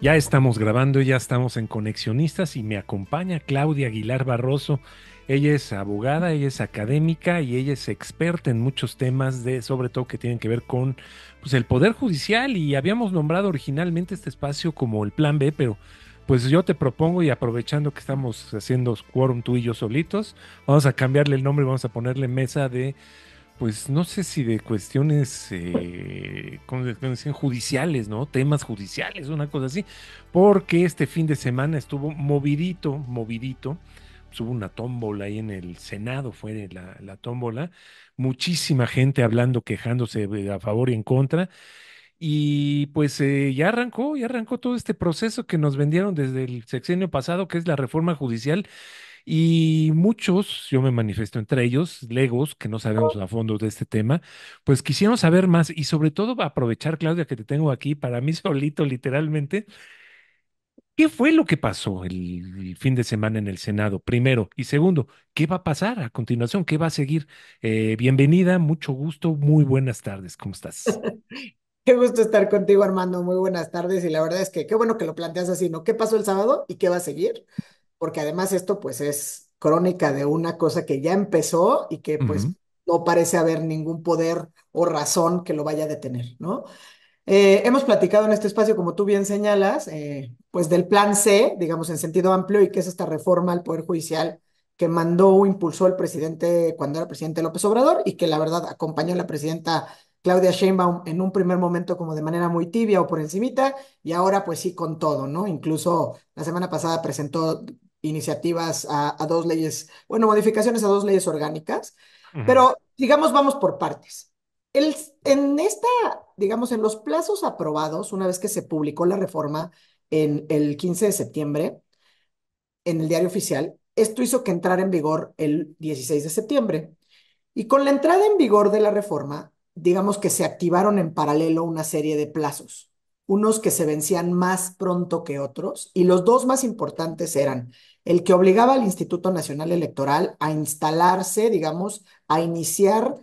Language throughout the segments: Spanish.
Ya estamos grabando, ya estamos en Conexionistas y me acompaña Claudia Aguilar Barroso. Ella es abogada, ella es académica y ella es experta en muchos temas de, sobre todo que tienen que ver con pues, el poder judicial y habíamos nombrado originalmente este espacio como el Plan B, pero pues yo te propongo y aprovechando que estamos haciendo quórum tú y yo solitos, vamos a cambiarle el nombre y vamos a ponerle mesa de pues no sé si de cuestiones eh, judiciales, ¿no? Temas judiciales, una cosa así, porque este fin de semana estuvo movidito, movidito. Pues, hubo una tómbola ahí en el Senado, fue la, la tómbola. Muchísima gente hablando, quejándose a favor y en contra. Y pues eh, ya arrancó, ya arrancó todo este proceso que nos vendieron desde el sexenio pasado, que es la reforma judicial, y muchos, yo me manifiesto entre ellos, legos, que no sabemos a fondo de este tema, pues quisieron saber más y sobre todo aprovechar, Claudia, que te tengo aquí para mí solito, literalmente. ¿Qué fue lo que pasó el, fin de semana en el Senado? Primero. Y segundo, ¿qué va a pasar a continuación? ¿Qué va a seguir? Eh, bienvenida, mucho gusto, muy buenas tardes. ¿Cómo estás? Qué gusto estar contigo, Armando. Muy buenas tardes. Y la verdad es que qué bueno que lo planteas así, ¿no? ¿Qué pasó el sábado y qué va a seguir? porque además esto pues es crónica de una cosa que ya empezó y que pues no parece haber ningún poder o razón que lo vaya a detener, ¿no? Eh, hemos platicado en este espacio, como tú bien señalas, eh, pues del plan C, digamos en sentido amplio, y que es esta reforma al Poder Judicial que mandó o impulsó el presidente cuando era presidente López Obrador y que la verdad acompañó a la presidenta Claudia Sheinbaum en un primer momento como de manera muy tibia o por encimita y ahora pues sí con todo, ¿no? Incluso la semana pasada presentó iniciativas a, dos leyes, bueno, modificaciones a dos leyes orgánicas, pero digamos, vamos por partes. en esta, digamos, en los plazos aprobados, una vez que se publicó la reforma en el 15 de septiembre, en el diario oficial, esto hizo que entrara en vigor el 16 de septiembre. Y con la entrada en vigor de la reforma, digamos que se activaron en paralelo una serie de plazos unos que se vencían más pronto que otros, y los dos más importantes eran el que obligaba al Instituto Nacional Electoral a instalarse, digamos, a iniciar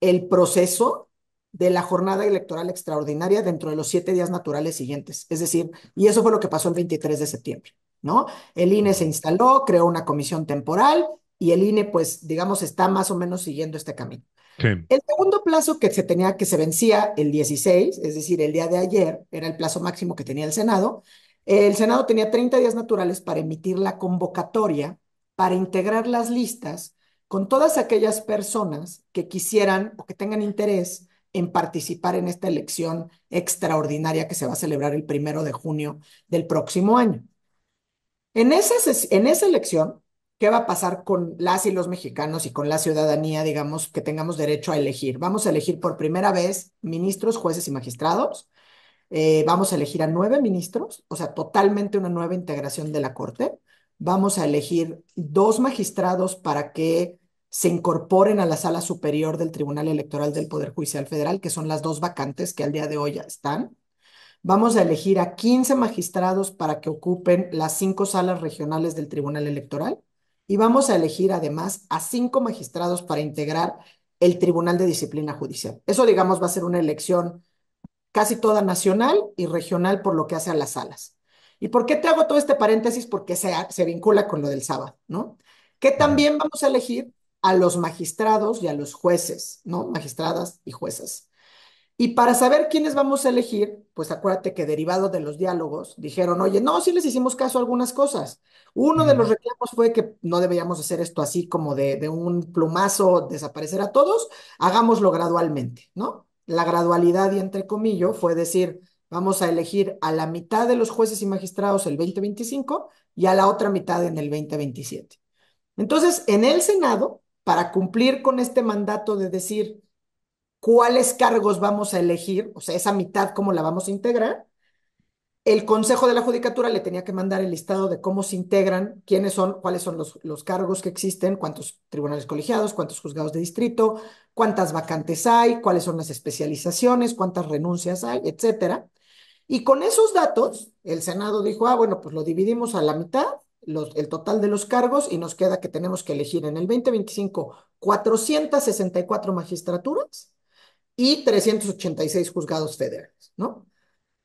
el proceso de la jornada electoral extraordinaria dentro de los siete días naturales siguientes. Es decir, y eso fue lo que pasó el 23 de septiembre, ¿no? El INE se instaló, creó una comisión temporal y el INE, pues, digamos, está más o menos siguiendo este camino. El segundo plazo que se tenía, que se vencía el 16, es decir, el día de ayer, era el plazo máximo que tenía el Senado. El Senado tenía 30 días naturales para emitir la convocatoria para integrar las listas con todas aquellas personas que quisieran o que tengan interés en participar en esta elección extraordinaria que se va a celebrar el primero de junio del próximo año. En esa, en esa elección, ¿Qué va a pasar con las y los mexicanos y con la ciudadanía, digamos, que tengamos derecho a elegir? Vamos a elegir por primera vez ministros, jueces y magistrados. Eh, vamos a elegir a nueve ministros, o sea, totalmente una nueva integración de la Corte. Vamos a elegir dos magistrados para que se incorporen a la sala superior del Tribunal Electoral del Poder Judicial Federal, que son las dos vacantes que al día de hoy ya están. Vamos a elegir a 15 magistrados para que ocupen las cinco salas regionales del Tribunal Electoral y vamos a elegir además a cinco magistrados para integrar el Tribunal de Disciplina Judicial. Eso, digamos, va a ser una elección casi toda nacional y regional por lo que hace a las salas. ¿Y por qué te hago todo este paréntesis? Porque se, se vincula con lo del sábado, ¿no? Que también vamos a elegir a los magistrados y a los jueces, ¿no? Magistradas y juezas. Y para saber quiénes vamos a elegir, pues acuérdate que derivado de los diálogos, dijeron, oye, no, sí les hicimos caso a algunas cosas. Uno de los reclamos fue que no debíamos hacer esto así como de, de un plumazo desaparecer a todos, hagámoslo gradualmente, ¿no? La gradualidad y entre comillas fue decir, vamos a elegir a la mitad de los jueces y magistrados el 2025 y a la otra mitad en el 2027. Entonces, en el Senado, para cumplir con este mandato de decir, cuáles cargos vamos a elegir, o sea, esa mitad, cómo la vamos a integrar. El Consejo de la Judicatura le tenía que mandar el listado de cómo se integran, quiénes son, cuáles son los, cargos que existen, cuántos tribunales colegiados, cuántos juzgados de distrito, cuántas vacantes hay, cuáles son las especializaciones, cuántas renuncias hay, etcétera. Y con esos datos, el Senado dijo, ah, bueno, pues lo dividimos a la mitad, el total de los cargos, y nos queda que tenemos que elegir en el 2025 464 magistraturas y 386 juzgados federales, ¿no?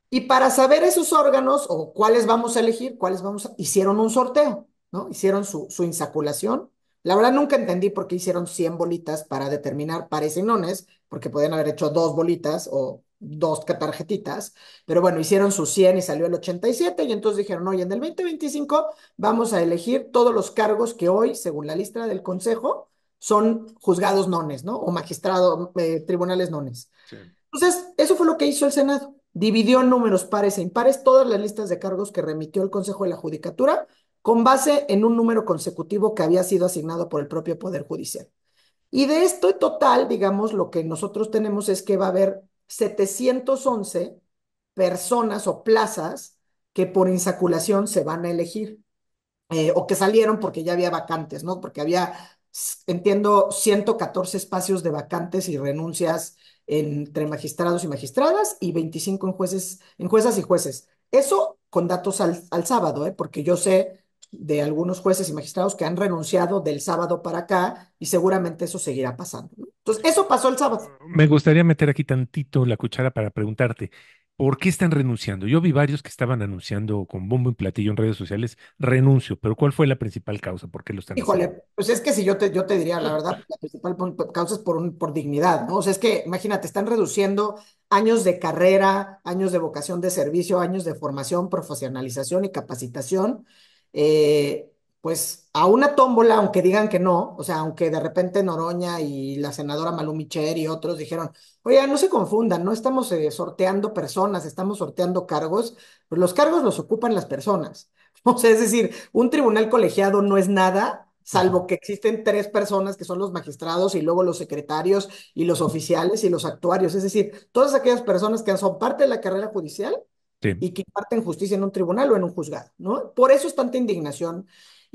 Y para saber esos órganos o cuáles vamos a elegir, cuáles vamos a... Hicieron un sorteo, ¿no? Hicieron su, insaculación. La verdad nunca entendí por qué hicieron 100 bolitas para determinar pares y nones, porque podían haber hecho dos bolitas o dos tarjetitas, pero bueno, hicieron sus 100 y salió el 87 y entonces dijeron, oye, en el 2025 vamos a elegir todos los cargos que hoy, según la lista del Consejo, son juzgados nones, ¿no? O magistrados, eh, tribunales nones. Entonces, eso fue lo que hizo el Senado. Dividió en números pares e impares todas las listas de cargos que remitió el Consejo de la Judicatura con base en un número consecutivo que había sido asignado por el propio Poder Judicial. Y de esto en total, digamos, lo que nosotros tenemos es que va a haber 711 personas o plazas que por insaculación se van a elegir eh, o que salieron porque ya había vacantes, ¿no? Porque había entiendo, 114 espacios de vacantes y renuncias entre magistrados y magistradas y 25 en jueces, en juezas y jueces. Eso con datos al, sábado, ¿eh? porque yo sé de algunos jueces y magistrados que han renunciado del sábado para acá y seguramente eso seguirá pasando. Entonces, eso pasó el sábado. Me gustaría meter aquí tantito la cuchara para preguntarte. ¿Por qué están renunciando? Yo vi varios que estaban anunciando con bombo y platillo en redes sociales, renuncio, pero ¿cuál fue la principal causa? ¿Por qué lo están Híjole, pues es que si yo te, yo te diría, la verdad, la principal causa es por, un, por dignidad, ¿no? O sea, es que imagínate, están reduciendo años de carrera, años de vocación de servicio, años de formación, profesionalización y capacitación. Eh, pues a una tómbola, aunque digan que no, o sea, aunque de repente Noroña y la senadora Malú y otros dijeron, oye, no se confundan, no estamos eh, sorteando personas, estamos sorteando cargos, pues los cargos los ocupan las personas. O sea, es decir, un tribunal colegiado no es nada, salvo que existen tres personas que son los magistrados y luego los secretarios y los oficiales y los actuarios, es decir, todas aquellas personas que son parte de la carrera judicial. Y que imparten justicia en un tribunal o en un juzgado, ¿no? Por eso es tanta indignación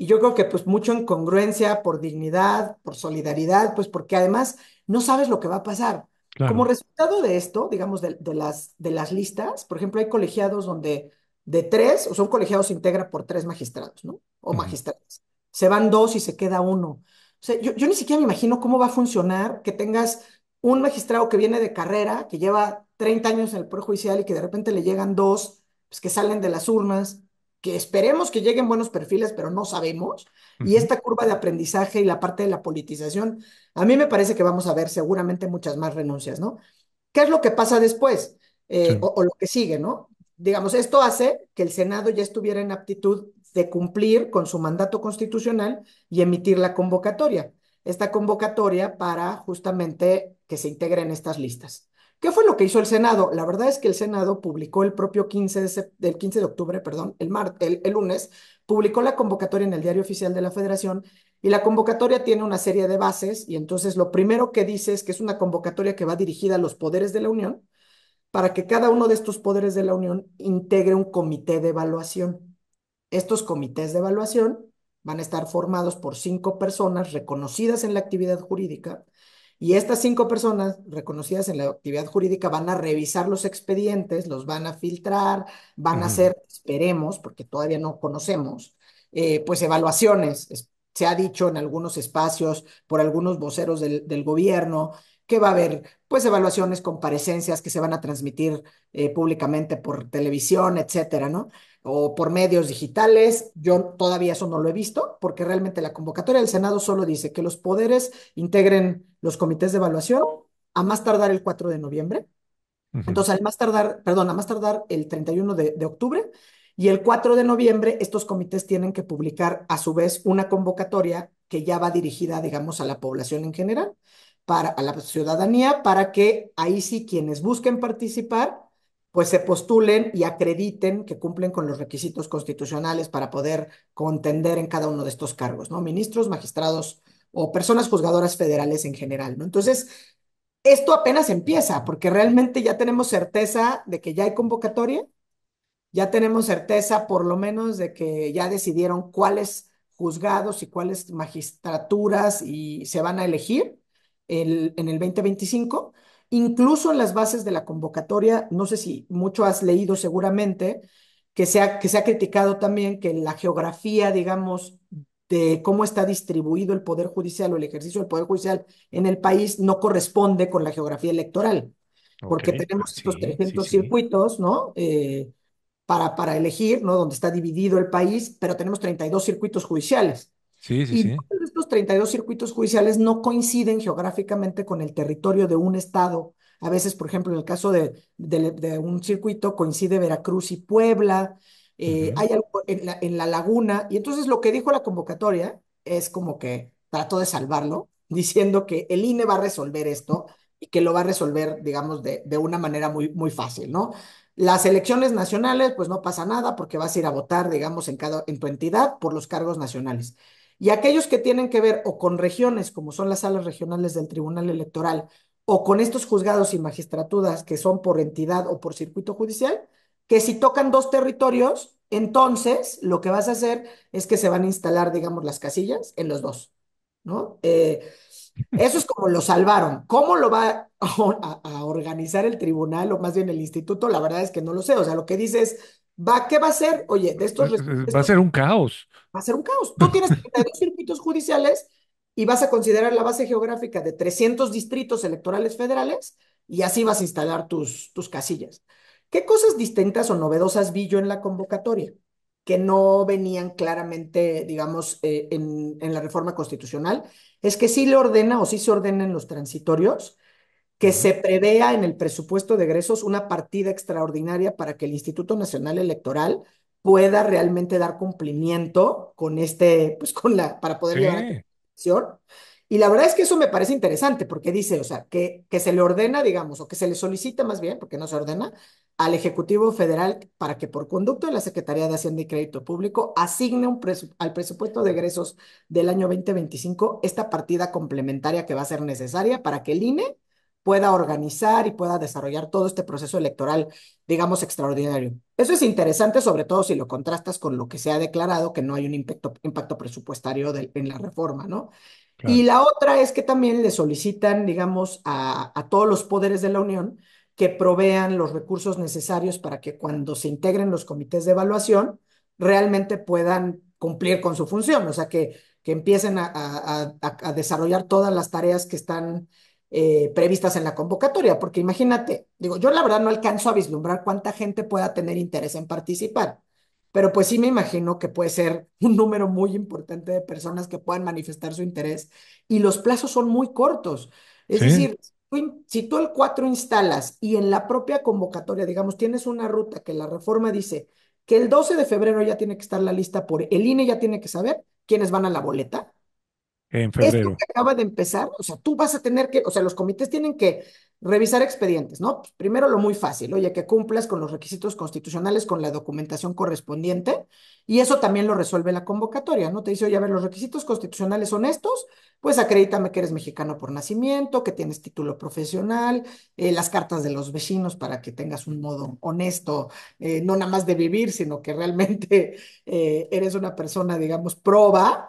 y yo creo que pues mucho en congruencia, por dignidad, por solidaridad, pues porque además no sabes lo que va a pasar. Como resultado de esto, digamos, de, las, de las listas, por ejemplo, hay colegiados donde de tres, o sea, colegiados integra por tres magistrados, ¿no? O magistrados. Se van dos y se queda uno. O sea, yo, ni siquiera me imagino cómo va a funcionar que tengas un magistrado que viene de carrera, que lleva 30 años en el Poder Judicial y que de repente le llegan dos, pues que salen de las urnas, que esperemos que lleguen buenos perfiles, pero no sabemos. Y esta curva de aprendizaje y la parte de la politización, a mí me parece que vamos a ver seguramente muchas más renuncias, ¿no? ¿Qué es lo que pasa después? Eh, o, o, lo que sigue, ¿no? Digamos, esto hace que el Senado ya estuviera en aptitud de cumplir con su mandato constitucional y emitir la convocatoria. Esta convocatoria para justamente que se integren estas listas. ¿Qué fue lo que hizo el Senado? La verdad es que el Senado publicó el propio 15 de, del 15 de octubre, perdón, el, martes, el, lunes, publicó la convocatoria en el Diario Oficial de la Federación y la convocatoria tiene una serie de bases y entonces lo primero que dice es que es una convocatoria que va dirigida a los poderes de la Unión para que cada uno de estos poderes de la Unión integre un comité de evaluación. Estos comités de evaluación van a estar formados por cinco personas reconocidas en la actividad jurídica y estas cinco personas reconocidas en la actividad jurídica van a revisar los expedientes, los van a filtrar, van a hacer, esperemos, porque todavía no conocemos, eh, pues evaluaciones. Se ha dicho en algunos espacios por algunos voceros del, del gobierno ¿Qué va a haber pues evaluaciones, comparecencias que se van a transmitir eh, públicamente por televisión, etcétera, ¿no? O por medios digitales. Yo todavía eso no lo he visto porque realmente la convocatoria del Senado solo dice que los poderes integren los comités de evaluación a más tardar el 4 de noviembre. Entonces, al más tardar, perdón, a más tardar el 31 de, de octubre y el 4 de noviembre estos comités tienen que publicar a su vez una convocatoria que ya va dirigida, digamos, a la población en general para, la ciudadanía para que ahí sí quienes busquen participar, pues se postulen y acrediten que cumplen con los requisitos constitucionales para poder contender en cada uno de estos cargos, ¿no? Ministros, magistrados o personas juzgadoras federales en general, ¿no? Entonces, esto apenas empieza, porque realmente ya tenemos certeza de que ya hay convocatoria, ya tenemos certeza por lo menos de que ya decidieron cuáles juzgados y cuáles magistraturas y se van a elegir en el 2025, incluso en las bases de la convocatoria, no sé si mucho has leído seguramente, que se ha, que criticado también que la geografía, digamos, de cómo está distribuido el Poder Judicial o el ejercicio del Poder Judicial en el país no corresponde con la geografía electoral, porque tenemos estos 300 circuitos, ¿no? Eh, para, para elegir, ¿no? Donde está dividido el país, pero tenemos 32 circuitos judiciales. Sí, sí, y sí. Estos 32 circuitos judiciales no coinciden geográficamente con el territorio de un estado. A veces, por ejemplo, en el caso de, de, un circuito coincide Veracruz y Puebla, eh, hay algo en la, laguna. Y entonces lo que dijo la convocatoria es como que trató de salvarlo, diciendo que el INE va a resolver esto y que lo va a resolver, digamos, de, una manera muy, muy fácil, ¿no? Las elecciones nacionales, pues no pasa nada porque vas a ir a votar, digamos, en, cada, en tu entidad por los cargos nacionales. Y aquellos que tienen que ver o con regiones, como son las salas regionales del Tribunal Electoral, o con estos juzgados y magistraturas que son por entidad o por circuito judicial, que si tocan dos territorios, entonces lo que vas a hacer es que se van a instalar, digamos, las casillas en los dos, ¿no? Eh, eso es como lo salvaron. ¿Cómo lo va a, a, organizar el tribunal o más bien el instituto? La verdad es que no lo sé. O sea, lo que dice es, Va, ¿Qué va a ser? Oye, de estos, eh, eh, Va a ser un caos. Va a ser un caos. Tú tienes 32 circuitos judiciales y vas a considerar la base geográfica de 300 distritos electorales federales y así vas a instalar tus, tus casillas. ¿Qué cosas distintas o novedosas vi yo en la convocatoria? que no venían claramente, digamos, eh, en, en, la reforma constitucional, es que sí le ordena o sí se ordenan los transitorios que se prevea en el presupuesto de egresos una partida extraordinaria para que el Instituto Nacional Electoral pueda realmente dar cumplimiento con este, pues con la, para poder llegar a la elección. Y la verdad es que eso me parece interesante porque dice, o sea, que, que se le ordena, digamos, o que se le solicita más bien, porque no se ordena, al Ejecutivo Federal para que por conducto de la Secretaría de Hacienda y Crédito Público asigne un al presupuesto de egresos del año 2025 esta partida complementaria que va a ser necesaria para que el INE pueda organizar y pueda desarrollar todo este proceso electoral, digamos, extraordinario. Eso es interesante, sobre todo si lo contrastas con lo que se ha declarado, que no hay un impacto, presupuestario en la reforma, ¿no? Y la otra es que también le solicitan, digamos, a, todos los poderes de la Unión que provean los recursos necesarios para que cuando se integren los comités de evaluación, realmente puedan cumplir con su función, o sea, que, que empiecen a, desarrollar todas las tareas que están eh, previstas en la convocatoria, porque imagínate, digo, yo la verdad no alcanzo a vislumbrar cuánta gente pueda tener interés en participar, pero pues sí me imagino que puede ser un número muy importante de personas que puedan manifestar su interés y los plazos son muy cortos. Es decir, si tú el 4 instalas y en la propia convocatoria, digamos, tienes una ruta que la reforma dice que el 12 de febrero ya tiene que estar la lista por el INE, ya tiene que saber quiénes van a la boleta en febrero. Esto acaba de empezar, o sea, tú vas a tener que, o sea, los comités tienen que revisar expedientes, ¿no? Pues, primero lo muy fácil, oye, que cumplas con los requisitos constitucionales, con la documentación correspondiente, y eso también lo resuelve la convocatoria, ¿no? Te dice, oye, a ver, los requisitos constitucionales son estos, pues acredítame que eres mexicano por nacimiento, que tienes título profesional, eh, las cartas de los vecinos para que tengas un modo honesto, eh, no nada más de vivir, sino que realmente eh, eres una persona, digamos, proba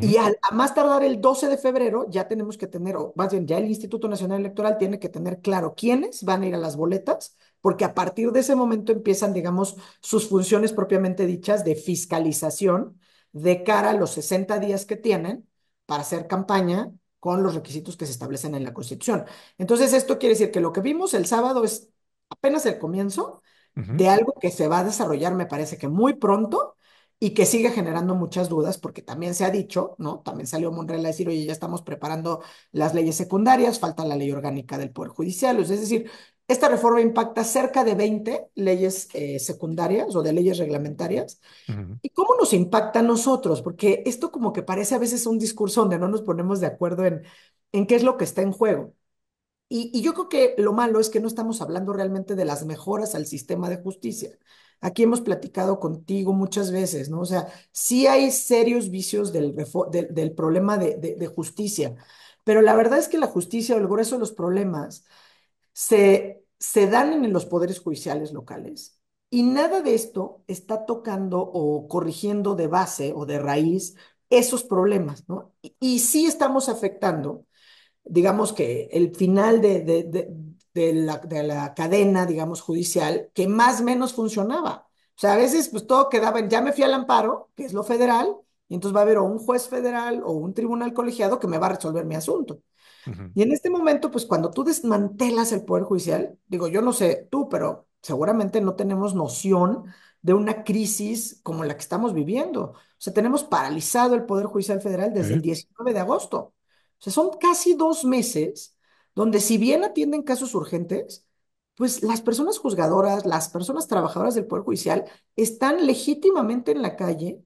y a, más tardar el 12 de febrero ya tenemos que tener, o más bien ya el Instituto Nacional Electoral tiene que tener claro quiénes van a ir a las boletas, porque a partir de ese momento empiezan, digamos, sus funciones propiamente dichas de fiscalización de cara a los 60 días que tienen para hacer campaña con los requisitos que se establecen en la Constitución. Entonces, esto quiere decir que lo que vimos el sábado es apenas el comienzo de algo que se va a desarrollar, me parece que muy pronto, y que sigue generando muchas dudas, porque también se ha dicho, ¿no? También salió Monreal a decir, oye, ya estamos preparando las leyes secundarias, falta la ley orgánica del Poder Judicial, es decir, esta reforma impacta cerca de 20 leyes eh, secundarias o de leyes reglamentarias. ¿Y cómo nos impacta a nosotros? Porque esto como que parece a veces un discurso donde no nos ponemos de acuerdo en, en qué es lo que está en juego. y yo creo que lo malo es que no estamos hablando realmente de las mejoras al sistema de justicia Aquí hemos platicado contigo muchas veces, ¿no? O sea, sí hay serios vicios del, del, problema de, justicia, pero la verdad es que la justicia o el grueso de los problemas se, se dan en los poderes judiciales locales y nada de esto está tocando o corrigiendo de base o de raíz esos problemas, ¿no? Y, sí estamos afectando, digamos que el final de de la, cadena, digamos, judicial que más o menos funcionaba. O sea, a veces pues todo quedaba en, ya me fui al amparo, que es lo federal, y entonces va a haber o un juez federal o un tribunal colegiado que me va a resolver mi asunto. Y en este momento, pues cuando tú desmantelas el Poder Judicial, digo, yo no sé tú, pero seguramente no tenemos noción de una crisis como la que estamos viviendo. O sea, tenemos paralizado el Poder Judicial Federal desde el 19 de agosto. O sea, son casi dos meses donde si bien atienden casos urgentes, pues las personas juzgadoras, las personas trabajadoras del Poder Judicial están legítimamente en la calle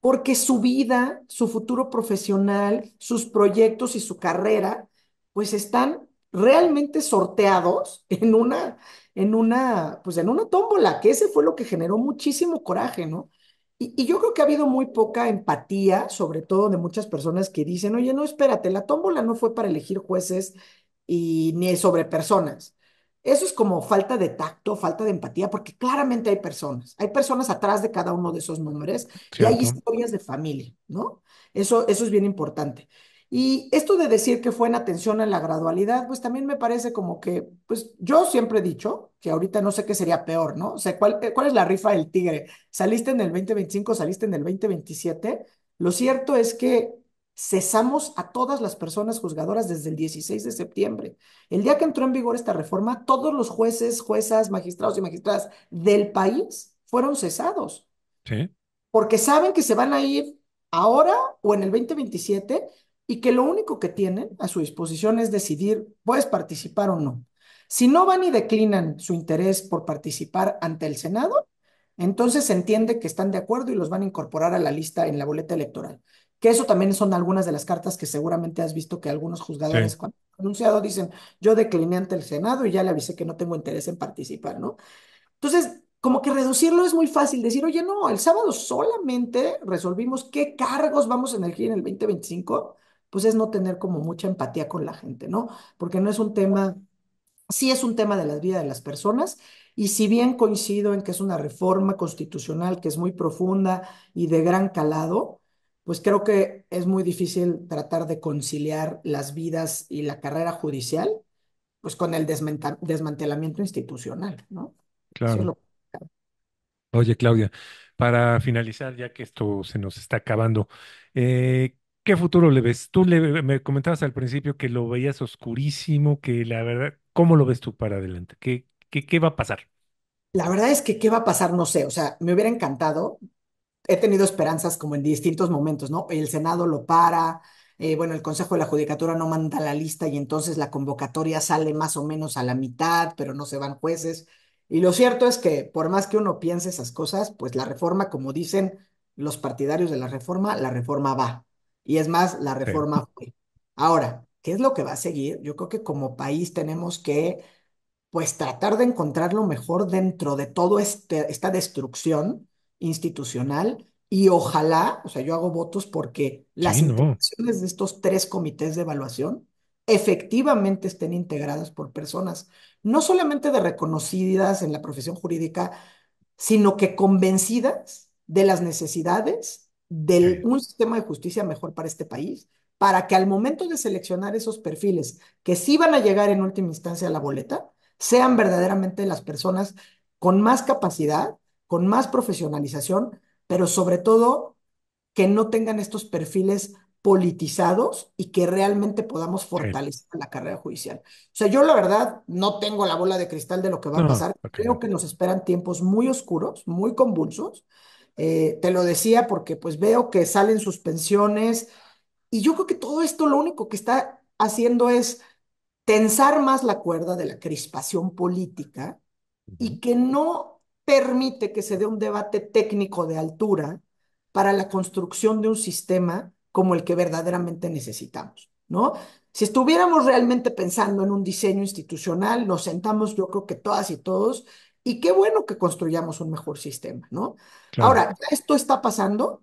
porque su vida, su futuro profesional, sus proyectos y su carrera, pues están realmente sorteados en una, en una, pues en una tómbola, que ese fue lo que generó muchísimo coraje, ¿no? Y, yo creo que ha habido muy poca empatía, sobre todo de muchas personas que dicen, oye, no, espérate, la tómbola no fue para elegir jueces y ni sobre personas. Eso es como falta de tacto, falta de empatía, porque claramente hay personas, hay personas atrás de cada uno de esos nombres y hay historias de familia, ¿no? Eso, eso es bien importante. Y esto de decir que fue en atención a la gradualidad, pues también me parece como que, pues yo siempre he dicho que ahorita no sé qué sería peor, ¿no? O sea, ¿cuál, eh, cuál es la rifa del tigre? ¿Saliste en el 2025, saliste en el 2027? Lo cierto es que cesamos a todas las personas juzgadoras desde el 16 de septiembre. El día que entró en vigor esta reforma, todos los jueces, juezas, magistrados y magistradas del país fueron cesados. Sí. Porque saben que se van a ir ahora o en el 2027 y que lo único que tienen a su disposición es decidir, puedes participar o no. Si no van y declinan su interés por participar ante el Senado, entonces se entiende que están de acuerdo y los van a incorporar a la lista en la boleta electoral. Que eso también son algunas de las cartas que seguramente has visto que algunos juzgadores cuando han anunciado dicen, yo decliné ante el Senado y ya le avisé que no tengo interés en participar, ¿no? Entonces, como que reducirlo es muy fácil, decir, oye, no, el sábado solamente resolvimos qué cargos vamos a elegir en el 2025 pues es no tener como mucha empatía con la gente, ¿no? Porque no es un tema, sí es un tema de la vida de las personas, y si bien coincido en que es una reforma constitucional que es muy profunda y de gran calado, pues creo que es muy difícil tratar de conciliar las vidas y la carrera judicial, pues con el desmantelamiento institucional, ¿no? Claro. Oye, Claudia, para finalizar, ya que esto se nos está acabando, eh, ¿Qué futuro le ves? Tú me comentabas al principio que lo veías oscurísimo, que la verdad, ¿cómo lo ves tú para adelante? ¿Qué, va a pasar? La verdad es que qué va a pasar, no sé. O sea, me hubiera encantado. He tenido esperanzas como en distintos momentos, ¿no? El Senado lo para, eh, bueno, el Consejo de la Judicatura no manda la lista y entonces la convocatoria sale más o menos a la mitad, pero no se van jueces. Y lo cierto es que por más que uno piense esas cosas, pues la reforma, como dicen los partidarios de la reforma, la reforma va. Y es más, la reforma Ahora, ¿qué es lo que va a seguir? Yo creo que como país tenemos que, pues, tratar de encontrar lo mejor dentro de toda este, esta destrucción institucional y ojalá, o sea, yo hago votos porque las sí, de estos tres comités de evaluación efectivamente estén integradas por personas, no solamente de reconocidas en la profesión jurídica, sino que convencidas de las necesidades de un sistema de justicia mejor para este país, para que al momento de seleccionar esos perfiles que sí van a llegar en última instancia a la boleta, sean verdaderamente las personas con más capacidad, con más profesionalización, pero sobre todo que no tengan estos perfiles politizados y que realmente podamos fortalecer la carrera judicial. O sea, yo la verdad no tengo la bola de cristal de lo que va a pasar. Creo que nos esperan tiempos muy oscuros, muy convulsos, eh, te lo decía porque pues veo que salen suspensiones y yo creo que todo esto lo único que está haciendo es tensar más la cuerda de la crispación política y que no permite que se dé un debate técnico de altura para la construcción de un sistema como el que verdaderamente necesitamos, ¿no? Si estuviéramos realmente pensando en un diseño institucional, nos sentamos, yo creo que todas y todos, y qué bueno que construyamos un mejor sistema, ¿no? Ahora, esto está pasando,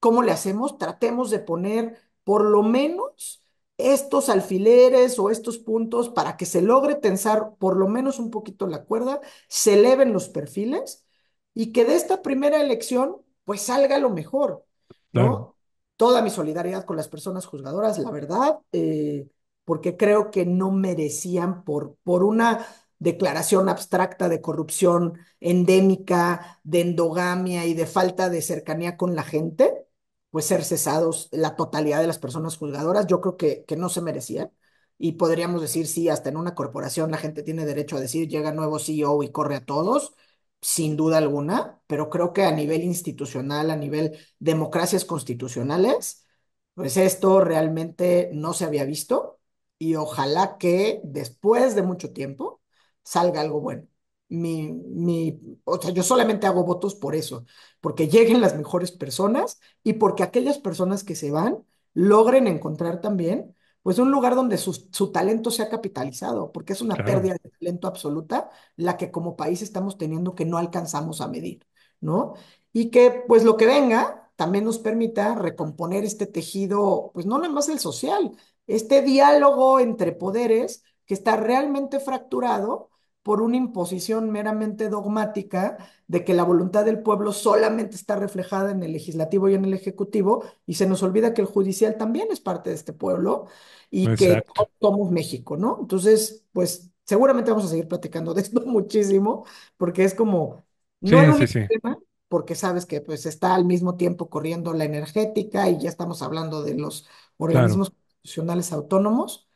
¿cómo le hacemos? Tratemos de poner por lo menos estos alfileres o estos puntos para que se logre tensar por lo menos un poquito la cuerda, se eleven los perfiles y que de esta primera elección pues salga lo mejor, ¿no? Toda mi solidaridad con las personas juzgadoras, la verdad, eh, porque creo que no merecían por, por una declaración abstracta de corrupción endémica, de endogamia y de falta de cercanía con la gente, pues ser cesados la totalidad de las personas juzgadoras, yo creo que, que no se merecía. Y podríamos decir, sí, hasta en una corporación la gente tiene derecho a decir, llega nuevo CEO y corre a todos, sin duda alguna, pero creo que a nivel institucional, a nivel democracias constitucionales, pues esto realmente no se había visto y ojalá que después de mucho tiempo salga algo bueno. Mi, o yo solamente hago votos por eso, porque lleguen las mejores personas y porque aquellas personas que se van logren encontrar también pues un lugar donde su, su talento sea capitalizado, porque es una pérdida de talento absoluta la que como país estamos teniendo que no alcanzamos a medir, ¿no? Y que pues lo que venga también nos permita recomponer este tejido, pues no nada más el social, este diálogo entre poderes que está realmente fracturado por una imposición meramente dogmática de que la voluntad del pueblo solamente está reflejada en el legislativo y en el ejecutivo, y se nos olvida que el judicial también es parte de este pueblo y que somos México, ¿no? Entonces, pues seguramente vamos a seguir platicando de esto muchísimo, porque es como, no es un tema, porque sabes que pues está al mismo tiempo corriendo la energética y ya estamos hablando de los organismos constitucionales autónomos,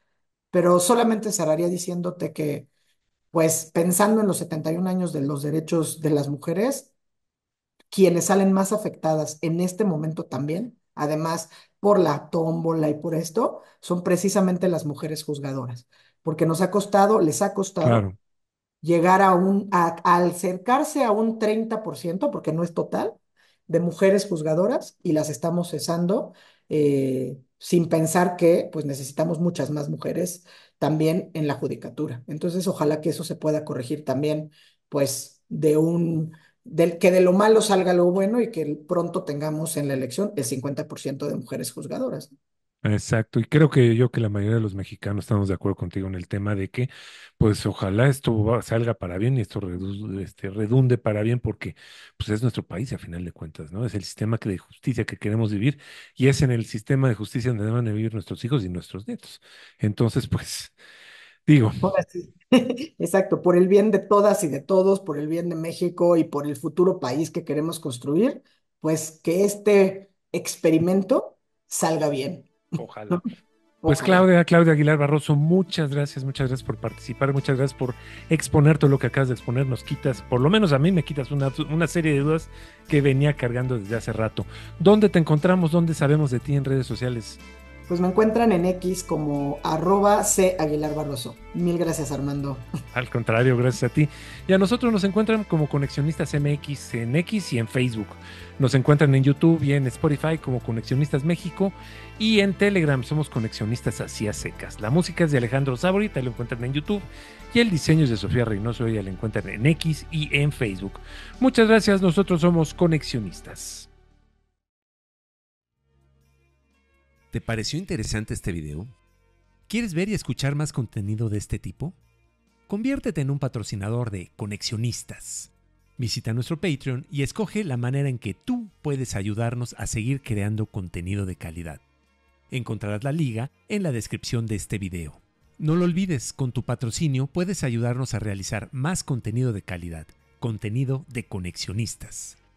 pero solamente cerraría diciéndote que pues pensando en los 71 años de los derechos de las mujeres, quienes salen más afectadas en este momento también, además por la tómbola y por esto, son precisamente las mujeres juzgadoras, porque nos ha costado, les ha costado llegar a un, al acercarse a un 30%, porque no es total, de mujeres juzgadoras y las estamos cesando. Eh, sin pensar que pues necesitamos muchas más mujeres también en la judicatura. Entonces, ojalá que eso se pueda corregir también, pues, de un, del, que de lo malo salga lo bueno y que pronto tengamos en la elección el 50% de mujeres juzgadoras. Exacto, y creo que yo que la mayoría de los mexicanos estamos de acuerdo contigo en el tema de que, pues ojalá esto salga para bien y esto este, redunde para bien porque pues es nuestro país a final de cuentas, ¿no? Es el sistema de justicia que queremos vivir y es en el sistema de justicia donde van a vivir nuestros hijos y nuestros nietos. Entonces, pues, digo. Exacto, por el bien de todas y de todos, por el bien de México y por el futuro país que queremos construir, pues que este experimento salga bien. Ojalá. Pues Claudia, Claudia Aguilar Barroso, muchas gracias, muchas gracias por participar, muchas gracias por exponer todo lo que acabas de exponer, nos quitas, por lo menos a mí me quitas una, una serie de dudas que venía cargando desde hace rato. ¿Dónde te encontramos? ¿Dónde sabemos de ti en redes sociales? Pues me encuentran en X como arroba C Aguilar Barroso. Mil gracias Armando. Al contrario, gracias a ti. Y a nosotros nos encuentran como Conexionistas MX en X y en Facebook. Nos encuentran en YouTube y en Spotify como Conexionistas México y en Telegram somos Conexionistas Hacia Secas. La música es de Alejandro Saborita, lo encuentran en YouTube y el diseño es de Sofía Reynoso, ella lo encuentran en X y en Facebook. Muchas gracias, nosotros somos Conexionistas. ¿Te pareció interesante este video? ¿Quieres ver y escuchar más contenido de este tipo? Conviértete en un patrocinador de Conexionistas Visita nuestro Patreon y escoge la manera en que tú puedes ayudarnos a seguir creando contenido de calidad. Encontrarás la liga en la descripción de este video. No lo olvides, con tu patrocinio puedes ayudarnos a realizar más contenido de calidad, contenido de conexionistas.